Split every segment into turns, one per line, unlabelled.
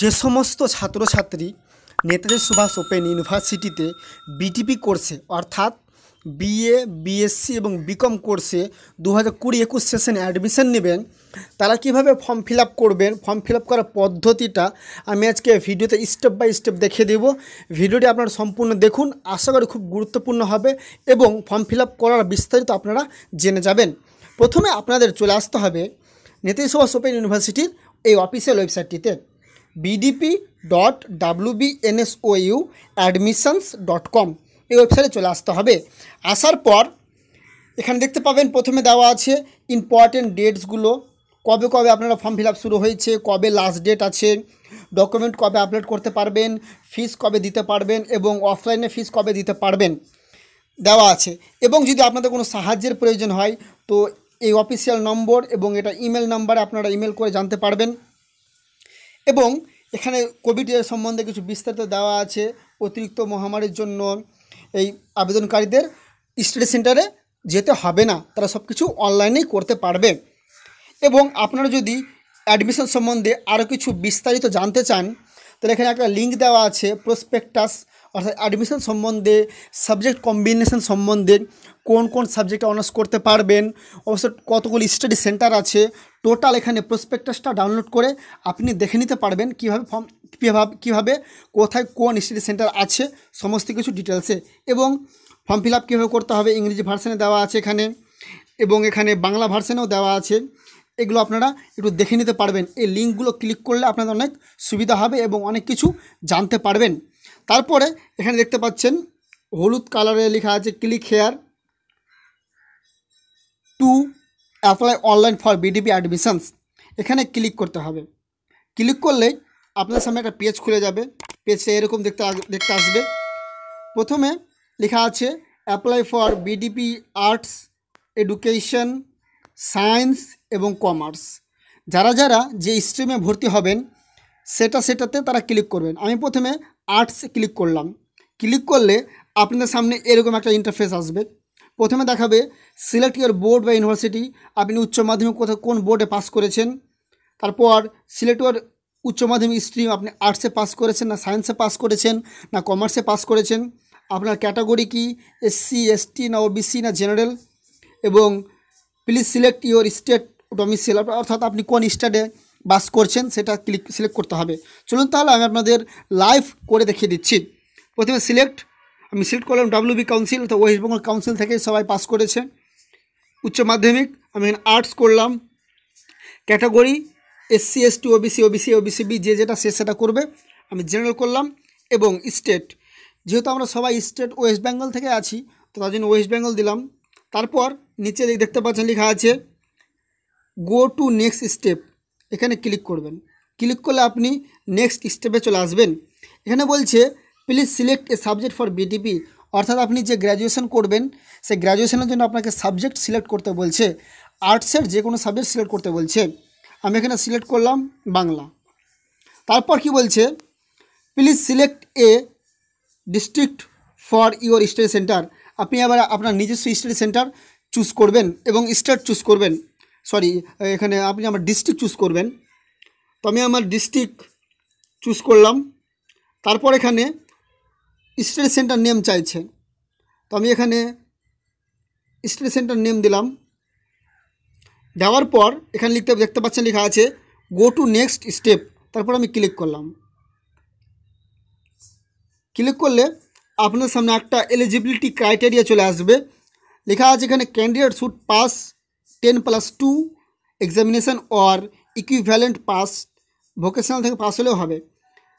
যে সমস্ত ছাত্রছাত্রী নেতাজি সুভাষ ওপেন ইউনিভার্সিটিতে বিটিপি কোর্সে অর্থাৎ বিএ বিএসসি এবং বিকম কোর্সে দু হাজার কুড়ি একুশ সেশনে অ্যাডমিশন নেবেন তারা কিভাবে ফর্ম ফিল করবেন ফর্ম ফিল করার পদ্ধতিটা আমি আজকে ভিডিওতে স্টেপ বাই স্টেপ দেখিয়ে দেব ভিডিওটি আপনারা সম্পূর্ণ দেখুন আশা করি খুব গুরুত্বপূর্ণ হবে এবং ফর্ম ফিল করার বিস্তারিত আপনারা জেনে যাবেন প্রথমে আপনাদের চলে আসতে হবে নেতাজি সুভাষ ওপেন ইউনিভার্সিটির এই অফিসিয়াল ওয়েবসাইটটিতে BDP dot WBNSOU admissions dot com এই ওয়েবসাইটে চলে আসতে হবে আসার পর এখানে দেখতে পাবেন প্রথমে দেওয়া আছে ইম্পর্টেন্ট ডেটসগুলো কবে কবে আপনারা ফর্ম ফিল শুরু হয়েছে কবে লাস্ট ডেট আছে ডকুমেন্ট কবে আপলোড করতে পারবেন ফিস কবে দিতে পারবেন এবং অফলাইনে ফিস কবে দিতে পারবেন দেওয়া আছে এবং যদি আপনাদের কোনো সাহায্যের প্রয়োজন হয় তো এই অফিসিয়াল নম্বর এবং এটা ইমেল নাম্বারে আপনারা ইমেল করে জানতে পারবেন এবং এখানে কোভিডের সম্বন্ধে কিছু বিস্তারিত দেওয়া আছে অতিরিক্ত মহামারীর জন্য এই আবেদনকারীদের স্টাডি সেন্টারে যেতে হবে না তারা সব কিছু অনলাইনেই করতে পারবে এবং আপনারা যদি অ্যাডমিশন সম্বন্ধে আরও কিছু বিস্তারিত জানতে চান তাহলে এখানে একটা লিঙ্ক দেওয়া আছে প্রসপেক্টাস অর্থাৎ অ্যাডমিশন সম্বন্ধে সাবজেক্ট কম্বিনেশন সম্বন্ধে কোন কোন সাবজেক্টে অনার্স করতে পারবেন অবশ্য কতগুলি স্টাডি সেন্টার আছে টোটাল এখানে প্রসপেক্টাসটা ডাউনলোড করে আপনি দেখে নিতে পারবেন কীভাবে ফর্ম কীভাবে কীভাবে কোথায় কোন স্টাডি সেন্টার আছে সমস্ত কিছু ডিটেলসে এবং ফর্ম ফিল আপ কীভাবে করতে হবে ইংরেজি ভার্সানে দেওয়া আছে এখানে এবং এখানে বাংলা ভার্সানেও দেওয়া আছে এগুলো আপনারা একটু দেখে নিতে পারবেন এই লিঙ্কগুলো ক্লিক করলে আপনাদের অনেক সুবিধা হবে এবং অনেক কিছু জানতে পারবেন তারপরে এখানে দেখতে পাচ্ছেন হলুদ কালারে লেখা আছে click here to apply online for BDP admissions এখানে ক্লিক করতে হবে ক্লিক করলে আপনার সামনে একটা পেজ খুলে যাবে পেজটা এরকম দেখতে দেখতে আসবে প্রথমে লেখা আছে apply for BDP arts education science এবং কমার্স যারা যারা যে স্ট্রিমে ভর্তি হবেন সেটা সেটাতে তারা ক্লিক করবেন আমি প্রথমে আর্টস ক্লিক করলাম ক্লিক করলে আপনাদের সামনে এরকম একটা ইন্টারফেস আসবে প্রথমে দেখাবে সিলেক্ট ইয়ার বোর্ড বা ইউনিভার্সিটি আপনি উচ্চ মাধ্যমিক কোথাও কোন বোর্ডে পাস করেছেন তারপর সিলেক্ট ইয়ার উচ্চ মাধ্যমিক স্ট্রিম আপনি আর্টসে পাস করেছেন না সায়েন্সে পাস করেছেন না কমার্সে পাস করেছেন আপনার ক্যাটাগরি কি এসসি এসটি না ওবিসি না জেনারেল এবং please select your state domicile অর্থাৎ আপনি কোন স্টেটে বাস করছেন সেটা ক্লিক সিলেক্ট করতে হবে চলুন তাহলে আমি আপনাদের লাইভ করে দেখিয়ে দিচ্ছি প্রথমে সিলেক্ট আমি সিলেক্ট করলাম ডাব্লিউবি কাউন্সিল তো ওয়েস্ট বেঙ্গল কাউন্সিল থেকে সবাই পাস করেছে উচ্চ মাধ্যমিক আমি আর্টস করলাম category SC ST OBC OBC OBC B যে যেটা সে সেটা করবে আমি জেনারেল করলাম এবং স্টেট যেহেতু আমরা সবাই স্টেট ওয়েস্ট বেঙ্গল থেকে আছি তো তার জন্য ওয়েস্ট বেঙ্গল দিলাম তারপর নিচে দেখতে পাচ্ছেন লেখা আছে গো টু নেক্সট স্টেপ এখানে ক্লিক করবেন ক্লিক করলে আপনি নেক্সট স্টেপে চলে আসবেন এখানে বলছে please select a subject for BTP অর্থাৎ আপনি যে গ্র্যাজুয়েশন করবেন সেই গ্র্যাজুয়েশনের জন্য আপনাকে সাবজেক্ট সিলেক্ট করতে বলছে আর্টসের যে কোনো সাবজেক্ট সিলেক্ট করতে বলছে আমি এখানে সিলেক্ট করলাম বাংলা তারপর কি বলছে please select a district for your study centre আপনি আবার আপনার নিজস্ব স্টাডি সেন্টার চুজ করবেন এবং স্টেট চুজ করবেন সরি এখানে আপনি আমার ডিস্ট্রিক্ট চুজ করবেন তো আমি আমার ডিস্ট্রিক্ট চুজ করলাম তারপর এখানে স্টেট সেন্টার নেম চাইছে তো আমি এখানে স্টেট সেন্টার নেম দিলাম দেওয়ার পর এখানে লিখতে দেখতে পাচ্ছেন লেখা আছে গো টু নেক্সট স্টেপ তারপর আমি ক্লিক করলাম ক্লিক করলে আপনার সামনে একটা এলিজিবিলিটি ক্রাইটেরিয়া চলে আসবে লেখা আছে এখানে candidate should pass ten plus two examination or equivalent pass vocational থেকে পাস হলেও হবে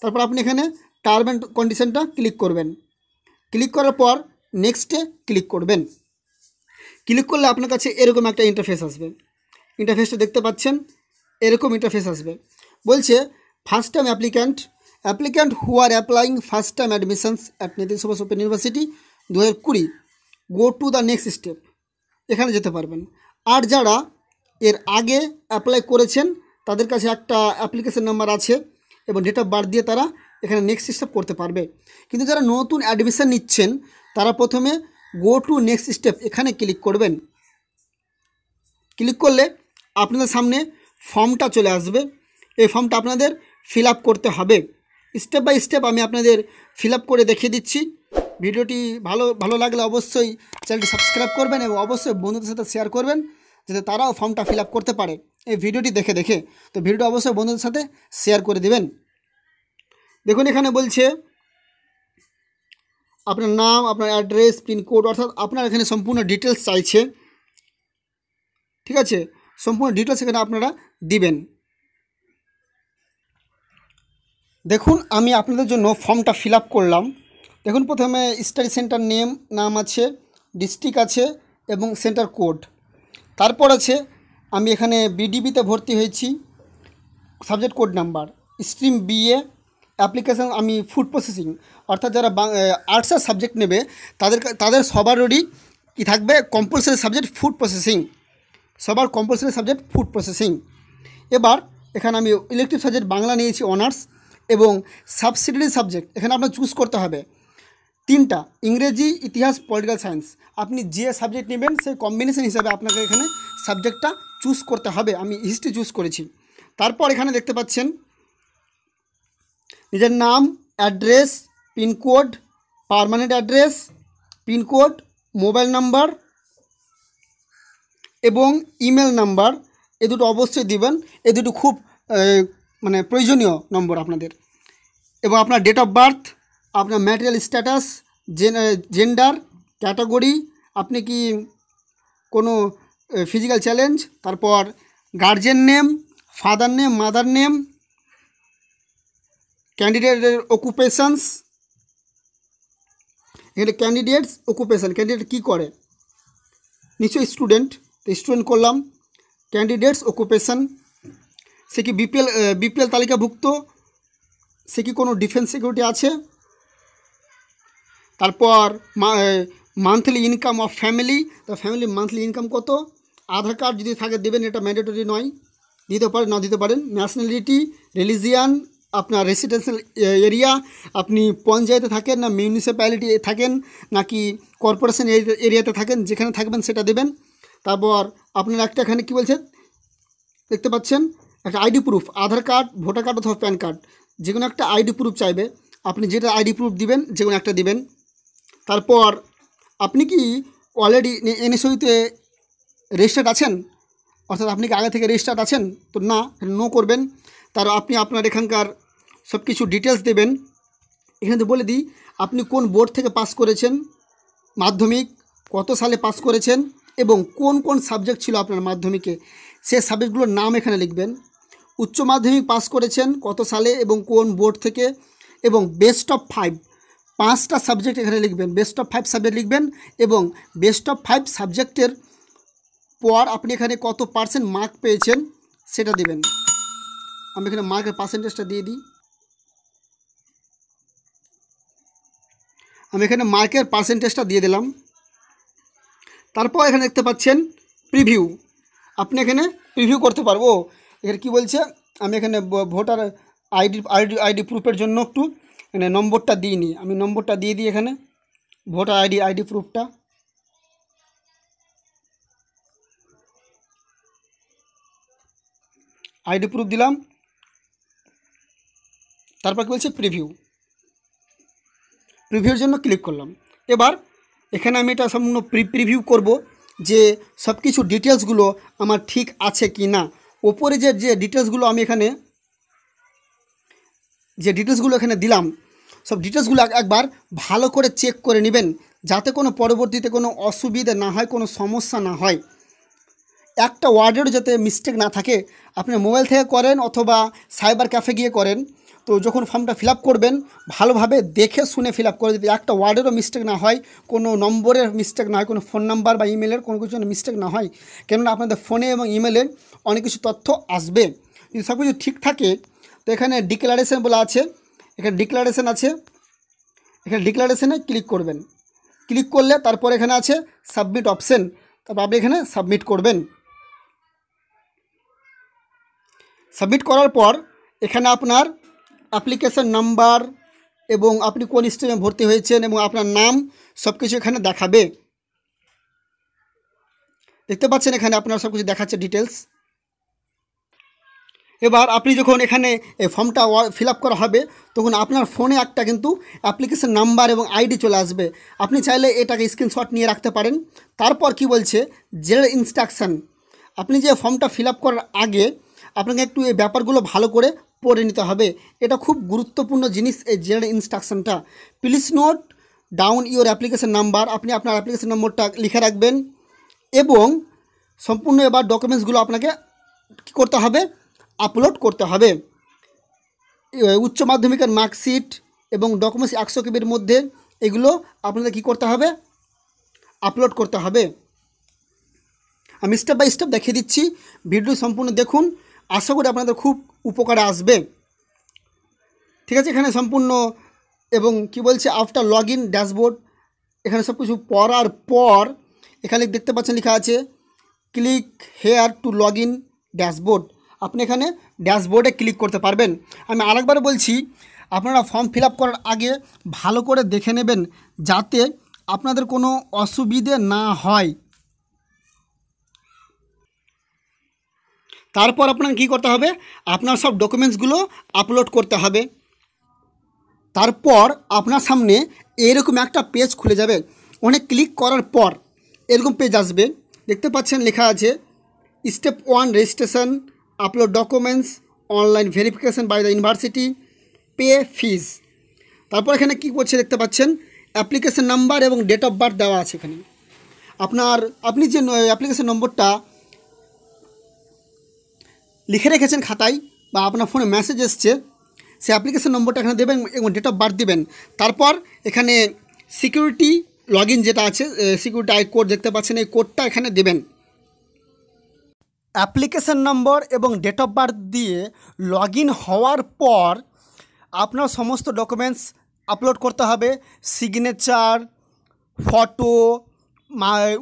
তারপর আপনি এখানে টার্ম অ্যান্ড কন্ডিশনটা ক্লিক করবেন ক্লিক করার পর নেক্সটে ক্লিক করবেন ক্লিক করলে আপনার কাছে এরকম একটা ইন্টারফেস আসবে ইন্টারফেসটা দেখতে পাচ্ছেন এরকম ইন্টারফেস আসবে বলছে first time applicant applicant who are applying first time admissions at Netaji Subhas open university দু হাজার কুড়ি go to the next step এখানে যেতে পারবেন আর যারা এর আগে অ্যাপ্লাই করেছেন তাদের কাছে একটা অ্যাপ্লিকেশন নাম্বার আছে এবং ডেট অফ বার্থ দিয়ে তারা এখানে নেক্সট স্টেপ করতে পারবে কিন্তু যারা নতুন অ্যাডমিশান নিচ্ছেন তারা প্রথমে গো টু নেক্সট স্টেপ এখানে ক্লিক করবেন ক্লিক করলে আপনাদের সামনে ফর্মটা চলে আসবে এই ফর্মটা আপনাদের ফিল করতে হবে স্টেপ বাই স্টেপ আমি আপনাদের ফিল করে দেখিয়ে দিচ্ছি ভিডিওটি ভালো ভালো লাগলে অবশ্যই চ্যানেলটি সাবস্ক্রাইব করবেন এবং অবশ্যই বন্ধুদের সাথে শেয়ার করবেন যাতে তারাও ফর্মটা ফিল করতে পারে এই ভিডিওটি দেখে দেখে তো ভিডিওটা অবশ্যই বন্ধুদের সাথে শেয়ার করে দেবেন দেখুন এখানে বলছে আপনার নাম আপনার অ্যাড্রেস পিনকোড অর্থাৎ আপনার এখানে সম্পূর্ণ ডিটেলস চাইছে ঠিক আছে সম্পূর্ণ ডিটেলস এখানে আপনারা দিবেন দেখুন আমি আপনাদের জন্য ফর্মটা ফিল করলাম দেখুন প্রথমে স্টাডি সেন্টার নেম নাম আছে ডিস্ট্রিক্ট আছে এবং সেন্টার কোড তারপর আছে আমি এখানে বিডিবিতে ভর্তি হয়েছি subject code number stream BA application আমি ফুড প্রসেসিং অর্থাৎ যারা আর্টসের সাবজেক্ট নেবে তাদের তাদের সবারই কি থাকবে কম্পালসারি সাবজেক্ট ফুড প্রসেসিং সবার কম্পালসারি সাবজেক্ট ফুড প্রসেসিং এবার এখানে আমি ইলেকট্রিক সাবজেক্ট বাংলা নিয়েছি অনার্স এবং সাবসিডারি সাবজেক্ট এখানে আপনার চুজ করতে হবে তিনটা ইংরেজি ইতিহাস পলিটিক্যাল সায়েন্স আপনি যে সাবজেক্ট নেবেন সেই কম্বিনেশন হিসাবে আপনাকে এখানে সাবজেক্টটা চুজ করতে হবে আমি হিস্ট্রি চুজ করেছি তারপর এখানে দেখতে পাচ্ছেন নিজের নাম address pincode permanent address pincode mobile number এবং ইমেল নাম্বার এ দুটো অবশ্যই দিবেন এ দুটো খুব মানে প্রয়োজনীয় নম্বর আপনাদের এবং আপনার ডেট অফ বার্থ আপনার ম্যাটেরিয়াল স্ট্যাটাস জেন্ডার ক্যাটাগরি আপনি কি কোনো ফিজিক্যাল চ্যালেঞ্জ তারপর guardian name father name mother name ক্যান্ডিডেটের অকুপেশনস এখানে ক্যান্ডিডেটস অকুপেশন ক্যান্ডিডেট কী করে নিশ্চয়ই স্টুডেন্ট তো স্টুডেন্ট করলাম ক্যান্ডিডেটস অকুপেশন সে কি বিপিএল বিপিএল তালিকাভুক্ত সে কি কোনো ডিফেন্স সিকিউরিটি আছে তারপর মান্থলি ইনকাম অফ ফ্যামিলি তো ফ্যামিলির মান্থলি ইনকাম কত আধার কার্ড যদি থাকে দেবেন এটা ম্যান্ডেটরি নয় দিতে পারেন না দিতে পারেন ন্যাশনালিটি রিলিজিয়ান আপনার রেসিডেন্সিয়াল এরিয়া আপনি পঞ্চায়েতে থাকেন না মিউনিসিপ্যালিটি থাকেন নাকি কর্পোরেশন এরিয়াতে থাকেন যেখানে থাকবেন সেটা দেবেন তারপর আপনার একটা এখানে কী বলছেন দেখতে পাচ্ছেন একটা ID proof Aadhaar card voter card অথবা প্যান কার্ড যে কোনো একটা আইডি প্রুফ চাইবে আপনি যেটা আইডি প্রুফ দিবেন যে কোনো একটা দিবেন তারপর আপনি কি অলরেডি এনএসওইতে রেজিস্টার্ড আছেন অর্থাৎ আপনি কি আগে থেকে রেজিস্টার্ড আছেন তো না নো করবেন তার আপনি আপনার এখানকার সব কিছু ডিটেলস দেবেন এখানে বলে দিই আপনি কোন বোর্ড থেকে পাস করেছেন মাধ্যমিক কত সালে পাস করেছেন এবং কোন কোন সাবজেক্ট ছিল আপনার মাধ্যমিকে সে সাবজেক্টগুলোর নাম এখানে লিখবেন উচ্চ মাধ্যমিক পাস করেছেন কত সালে এবং কোন বোর্ড থেকে এবং বেস্ট অফ ফাইভ পাঁচটা সাবজেক্ট এখানে লিখবেন বেস্ট অফ ফাইভ সাবজেক্ট লিখবেন এবং বেস্ট অফ ফাইভ সাবজেক্টের পর আপনি এখানে কত পার্সেন্ট মার্ক পেয়েছেন সেটা দেবেন আমি এখানে মার্কের পার্সেন্টেজটা দিয়ে দিই আমি এখানে মার্কের পার্সেন্টেজটা দিয়ে দিলাম তারপর এখানে দেখতে পাচ্ছেন প্রিভিউ আপনি এখানে প্রিভিউ করতে পারবো এখানে কি বলছে আমি এখানে ভোটার আইডি আইডি আইডি প্রুফের জন্য একটু এখানে নম্বরটা দিইনি আমি নম্বরটা দিয়ে দিই এখানে ভোটার আইডি আইডি প্রুফটা আইডি প্রুফ দিলাম তারপর কী বলছে প্রিভিউ প্রিভিউর জন্য ক্লিক করলাম এবার এখানে আমি এটা সম্পূর্ণ প্রি প্রিভিউ করব যে সব কিছু ডিটেলসগুলো আমার ঠিক আছে কি না ওপরে যে যে ডিটেলসগুলো আমি এখানে যে ডিটেলসগুলো এখানে দিলাম সব ডিটেলসগুলো একবার ভালো করে চেক করে নেবেন যাতে কোনো পরবর্তীতে কোনো অসুবিধা না হয় কোনো সমস্যা না হয় একটা ওয়ার্ডেরও যাতে মিস্টেক না থাকে আপনি মোবাইল থেকে করেন অথবা সাইবার ক্যাফে গিয়ে করেন তো যখন ফর্মটা ফিল করবেন ভালোভাবে দেখে শুনে ফিল আপ করে যদি একটা ওয়ার্ডেরও মিস্টেক না হয় কোনো নম্বরের মিস্টেক না হয় কোনো ফোন নাম্বার বা ইমেলের কোনো কিছু মিস্টেক না হয় কেননা আপনাদের ফোনে এবং ইমেলে অনেক কিছু তথ্য আসবে যদি সব কিছু ঠিক থাকে তো এখানে ডিক্লারেশন বলা আছে এখানে ডিক্লারেশন আছে এখানে ডিক্লারেশনে ক্লিক করবেন ক্লিক করলে তারপর এখানে আছে সাবমিট অপশান তারপর আপনি এখানে সাবমিট করবেন সাবমিট করার পর এখানে আপনার অ্যাপ্লিকেশান নাম্বার এবং আপনি কোন স্ট্রিমে ভর্তি হয়েছেন এবং আপনার নাম সব কিছু এখানে দেখাবে দেখতে পাচ্ছেন এখানে আপনার সব কিছু দেখাচ্ছে ডিটেলস এবার আপনি যখন এখানে ফর্মটা ফিল করা হবে তখন আপনার ফোনে একটা কিন্তু অ্যাপ্লিকেশান নাম্বার এবং আইডি চলে আসবে আপনি চাইলে এটাকে স্ক্রিনশট নিয়ে রাখতে পারেন তারপর কি বলছে জেনারেল ইনস্ট্রাকশান আপনি যে ফর্মটা ফিল করার আগে আপনাকে একটু এই ব্যাপারগুলো ভালো করে পড়ে নিতে হবে এটা খুব গুরুত্বপূর্ণ জিনিস এই জেনারেল ইনস্ট্রাকশানটা please note down your application number আপনি আপনার অ্যাপ্লিকেশান নম্বরটা লিখে রাখবেন এবং সম্পূর্ণ এবার ডকুমেন্টসগুলো আপনাকে কী করতে হবে আপলোড করতে হবে উচ্চ মাধ্যমিকের মার্কশিট এবং ডকুমেন্টস একশো কিবির মধ্যে এগুলো আপনাদের কি করতে হবে আপলোড করতে হবে আমি স্টেপ বাই স্টেপ দেখিয়ে দিচ্ছি ভিডিও সম্পূর্ণ দেখুন আশা করি আপনাদের খুব উপকারে আসবে ঠিক আছে এখানে সম্পূর্ণ এবং কি বলছে আফটার লগ ইন ড্যাশবোর্ড এখানে সব কিছু পড়ার পর এখানে দেখতে পাচ্ছেন লেখা আছে click here to log in dashboard আপনি এখানে ড্যাশবোর্ডে ক্লিক করতে পারবেন আমি আরেকবার বলছি আপনারা ফর্ম ফিল করার আগে ভালো করে দেখে নেবেন যাতে আপনাদের কোনো অসুবিধে না হয় তারপর আপনাকে কী করতে হবে আপনার সব ডকুমেন্টসগুলো আপলোড করতে হবে তারপর আপনার সামনে এরকম একটা পেজ খুলে যাবে অনেক ক্লিক করার পর এরকম পেজ আসবে দেখতে পাচ্ছেন লেখা আছে step one registration upload documents, online verification by the university, pay fees. তারপর এখানে কি করছে দেখতে পাচ্ছেন অ্যাপ্লিকেশান নাম্বার এবং ডেট অফ বার্থ দেওয়া আছে এখানে আপনার আপনি যে অ্যাপ্লিকেশান নম্বরটা লিখে রেখেছেন খাতায় বা আপনার ফোনে মেসেজ এসছে সেই অ্যাপ্লিকেশান নম্বরটা এখানে দেবেন এবং ডেট অফ বার্থ দেবেন তারপর এখানে সিকিউরিটি লগ যেটা আছে সিকিউরিটি আই কোড দেখতে পাচ্ছেন এই কোডটা এখানে দেবেন অ্যাপ্লিকেশন নম্বর এবং ডেট অফ বার্থ দিয়ে লগ হওয়ার পর আপনার সমস্ত ডকুমেন্টস আপলোড করতে হবে সিগনেচার ফটো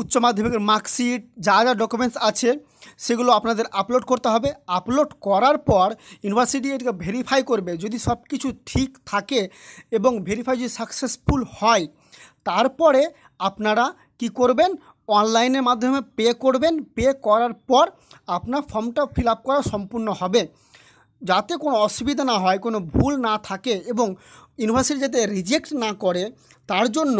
উচ্চ মাধ্যমিকের মার্কশিট যা যা ডকুমেন্টস আছে সেগুলো আপনাদের আপলোড করতে হবে আপলোড করার পর ইউনিভার্সিটি এটাকে ভেরিফাই করবে যদি সব কিছু ঠিক থাকে এবং ভেরিফাই যদি সাকসেসফুল হয় তারপরে আপনারা কি করবেন অনলাইনের মাধ্যমে পে করবেন পে করার পর আপনার ফর্মটা ফিল আপ করা সম্পূর্ণ হবে যাতে কোনো অসুবিধা না হয় কোনো ভুল না থাকে এবং ইউনিভার্সিটি যাতে রিজেক্ট না করে তার জন্য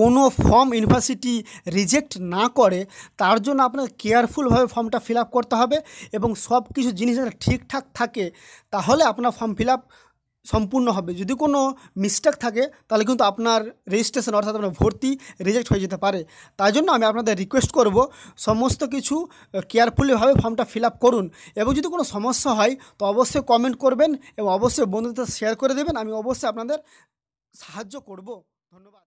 কোনো ফর্ম ইউনিভার্সিটি রিজেক্ট না করে তার জন্য আপনাকে কেয়ারফুলভাবে ফর্মটা ফিল করতে হবে এবং সব কিছু জিনিস ঠিকঠাক থাকে তাহলে আপনার ফর্ম ফিল সম্পূর্ণ হবে যদি কোনো মিস্টেক থাকে তাহলে কিন্তু আপনার রেজিস্ট্রেশন অর্থাৎ আপনার ভর্তি রিজেক্ট হয়ে যেতে পারে তাই জন্য আমি আপনাদের রিকোয়েস্ট করব সমস্ত কিছু কেয়ারফুলিভাবে ফর্মটা ফিল করুন এবং যদি কোনো সমস্যা হয় তো অবশ্যই কমেন্ট করবেন এবং অবশ্যই বন্ধুদের শেয়ার করে দেবেন আমি অবশ্যই আপনাদের সাহায্য করব ধন্যবাদ